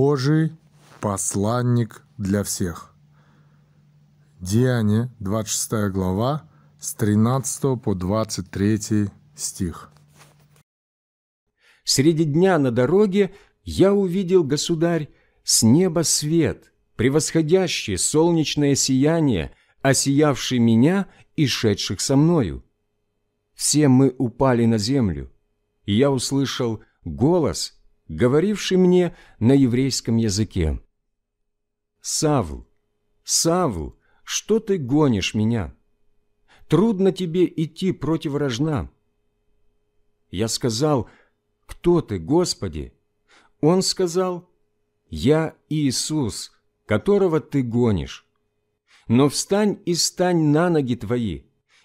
Божий посланник для всех. Деяние, 26 глава, с 13 по 23 стих. Среди дня на дороге я увидел, государь, с неба свет, превосходящий солнечное сияние, осиявший меня и шедших со мною. Все мы упали на землю, и я услышал голос – говоривший мне на еврейском языке. «Савл, Савл, что ты гонишь меня? Трудно тебе идти против рожна». Я сказал, «Кто ты, Господи?» Он сказал, «Я Иисус, которого ты гонишь. Но встань и стань на ноги твои,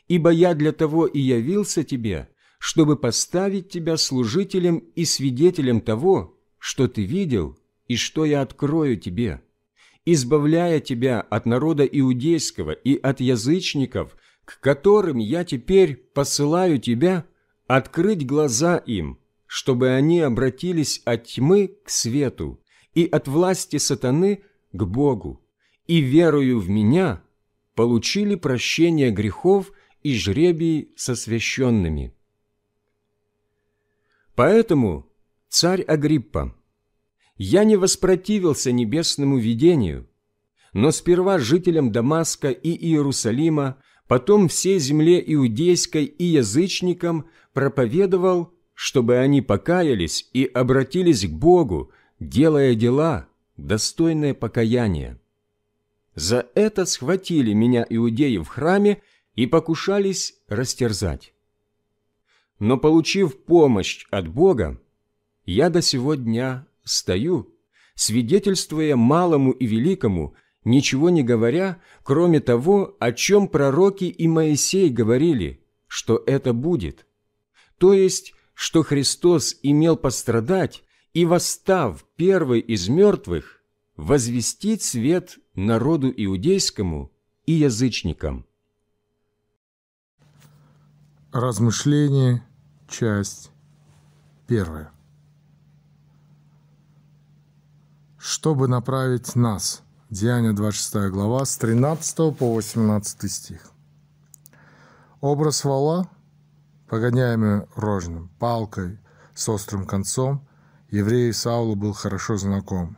ибо я для того и явился тебе, чтобы поставить тебя служителем и свидетелем того, что ты видел и что я открою тебе, избавляя тебя от народа иудейского и от язычников, к которым я теперь посылаю тебя открыть глаза им, чтобы они обратились от тьмы к свету и от власти сатаны к Богу, и верою в Меня получили прощение грехов и жребий со священными». Поэтому, царь Агриппа, я не воспротивился небесному видению, но сперва жителям Дамаска и Иерусалима, потом всей земле иудейской и язычникам проповедовал, чтобы они покаялись и обратились к Богу, делая дела, достойное покаяния. За это схватили меня иудеи в храме и покушались растерзать но получив помощь от Бога, я до сего дня стою, свидетельствуя малому и великому, ничего не говоря, кроме того, о чем пророки и Моисей говорили, что это будет. То есть, что Христос имел пострадать и, восстав первый из мертвых, возвестить свет народу иудейскому и язычникам. Размышление часть первая. Чтобы направить нас. Деяние 26 глава с 13 по 18 стих. Образ вала, погоняемый рожным, палкой с острым концом, еврею Саулу был хорошо знаком.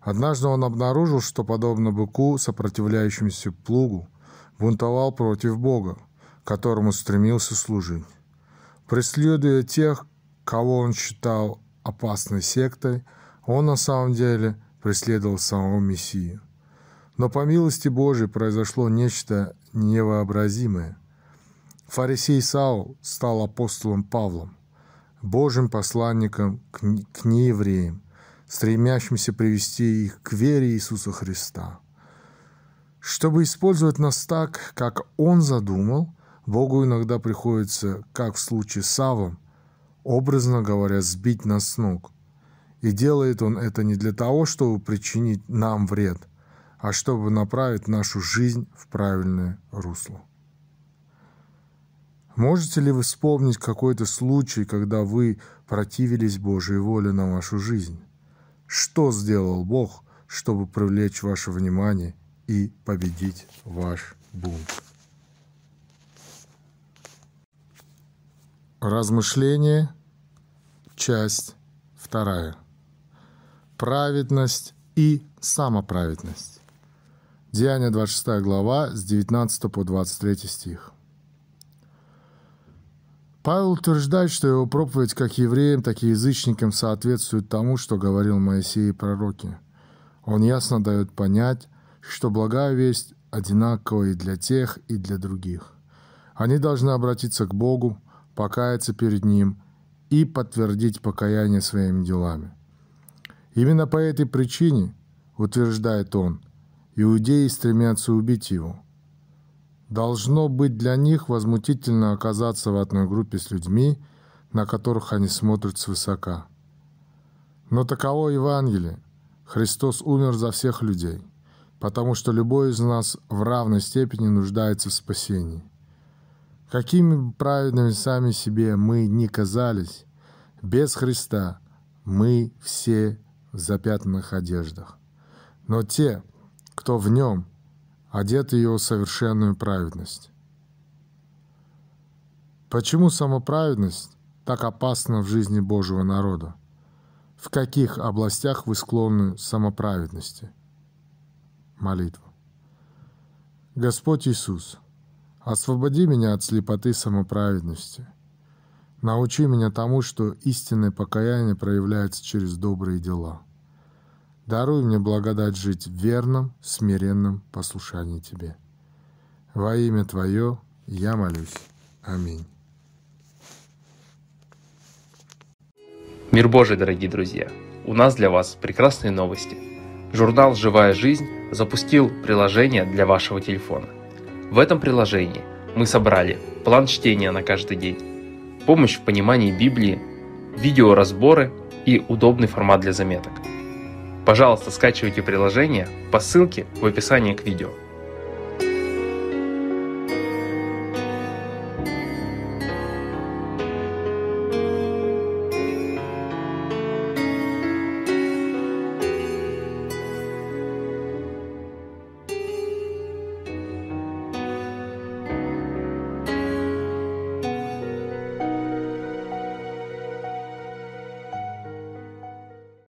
Однажды он обнаружил, что, подобно быку, сопротивляющемуся плугу, бунтовал против Бога, которому стремился служить. Преследуя тех, кого он считал опасной сектой, он на самом деле преследовал самого Мессию. Но по милости Божией произошло нечто невообразимое. Фарисей Саул стал апостолом Павлом, Божьим посланником к, не- к неевреям, стремящимся привести их к вере Иисуса Христа. Чтобы использовать нас так, как Он задумал – Богу иногда приходится, как в случае с Савом, образно говоря, сбить нас с ног. И делает он это не для того, чтобы причинить нам вред, а чтобы направить нашу жизнь в правильное русло. Можете ли вы вспомнить какой-то случай, когда вы противились Божьей воле на вашу жизнь? Что сделал Бог, чтобы привлечь ваше внимание и победить ваш бунт? Размышление, часть вторая. Праведность и самоправедность. Деяние 26 глава с 19 по 23 стих. Павел утверждает, что его проповедь как евреям, так и язычникам соответствует тому, что говорил Моисей и пророки. Он ясно дает понять, что благая весть одинакова и для тех, и для других. Они должны обратиться к Богу, покаяться перед Ним и подтвердить покаяние своими делами. Именно по этой причине, утверждает он, иудеи стремятся убить его. Должно быть для них возмутительно оказаться в одной группе с людьми, на которых они смотрят свысока. Но таково Евангелие. Христос умер за всех людей, потому что любой из нас в равной степени нуждается в спасении. Какими праведными сами себе мы не казались, без Христа мы все в запятнанных одеждах. Но те, кто в нем, одеты его совершенную праведность. Почему самоправедность так опасна в жизни Божьего народа? В каких областях вы склонны самоправедности? Молитва. Господь Иисус – Освободи меня от слепоты самоправедности. Научи меня тому, что истинное покаяние проявляется через добрые дела. Даруй мне благодать жить в верном, смиренном послушании Тебе. Во имя Твое я молюсь. Аминь. Мир Божий, дорогие друзья! У нас для вас прекрасные новости. Журнал «Живая жизнь» запустил приложение для вашего телефона – в этом приложении мы собрали план чтения на каждый день, помощь в понимании Библии, видеоразборы и удобный формат для заметок. Пожалуйста, скачивайте приложение по ссылке в описании к видео.